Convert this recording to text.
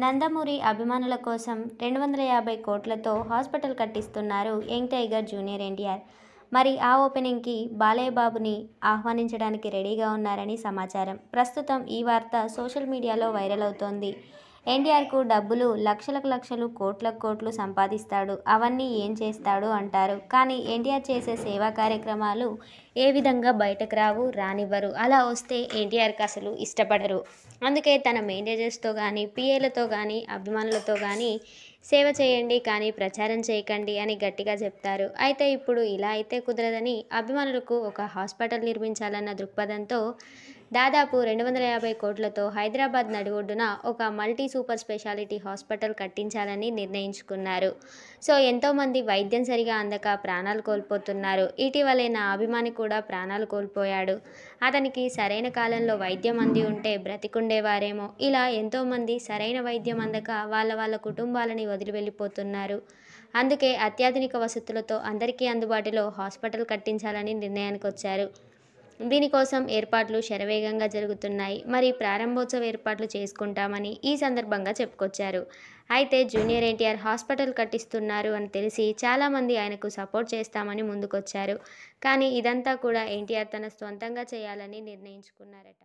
నందమూరి అభిమానుల కోసం రెండు వందల యాభై కోట్లతో హాస్పిటల్ కట్టిస్తున్నారు యంగ్ టైగర్ జూనియర్ ఎన్టీఆర్ మరి ఆ ఓపెనింగ్కి బాలయ్య బాబుని ఆహ్వానించడానికి రెడీగా ఉన్నారని సమాచారం ప్రస్తుతం ఈ వార్త సోషల్ మీడియాలో వైరల్ అవుతోంది ఎన్టీఆర్కు డబ్బులు లక్షలకు లక్షలు కోట్లకు కోట్లు సంపాదిస్తాడు అవన్నీ ఏం చేస్తాడు అంటారు కానీ ఎన్టీఆర్ చేసే సేవా కార్యక్రమాలు ఏ విధంగా బయటకు రావు రానివ్వరు అలా వస్తే ఎన్టీఆర్కి అసలు ఇష్టపడరు అందుకే తన మేనేజర్స్తో కానీ పిఏలతో కానీ అభిమానులతో కానీ సేవ చేయండి కానీ ప్రచారం చేయకండి అని గట్టిగా చెప్తారు అయితే ఇప్పుడు ఇలా అయితే కుదరదని అభిమానులకు ఒక హాస్పిటల్ నిర్మించాలన్న దృక్పథంతో దాదాపు రెండు వందల యాభై కోట్లతో హైదరాబాద్ నడిగొడ్డున ఒక మల్టీ సూపర్ స్పెషాలిటీ హాస్పిటల్ కట్టించాలని నిర్ణయించుకున్నారు సో ఎంతోమంది వైద్యం సరిగా అందక ప్రాణాలు కోల్పోతున్నారు ఇటీవలే నా అభిమాని కూడా ప్రాణాలు కోల్పోయాడు అతనికి సరైన కాలంలో వైద్యం అంది ఉంటే బ్రతికుండేవారేమో ఇలా ఎంతోమంది సరైన వైద్యం అందక వాళ్ళ వాళ్ళ కుటుంబాలని వదిలి వెళ్ళిపోతున్నారు అందుకే అత్యాధునిక వసతులతో అందరికీ అందుబాటులో హాస్పిటల్ కట్టించాలని నిర్ణయానికి వచ్చారు దీనికోసం ఏర్పాట్లు శరవేగంగా జరుగుతున్నాయి మరి ప్రారంభోత్సవ ఏర్పాట్లు చేసుకుంటామని ఈ సందర్భంగా చెప్పుకొచ్చారు అయితే జూనియర్ ఎన్టీఆర్ హాస్పిటల్ కట్టిస్తున్నారు అని తెలిసి చాలామంది ఆయనకు సపోర్ట్ చేస్తామని ముందుకొచ్చారు కానీ ఇదంతా కూడా ఎన్టీఆర్ తన సొంతంగా చేయాలని నిర్ణయించుకున్నారట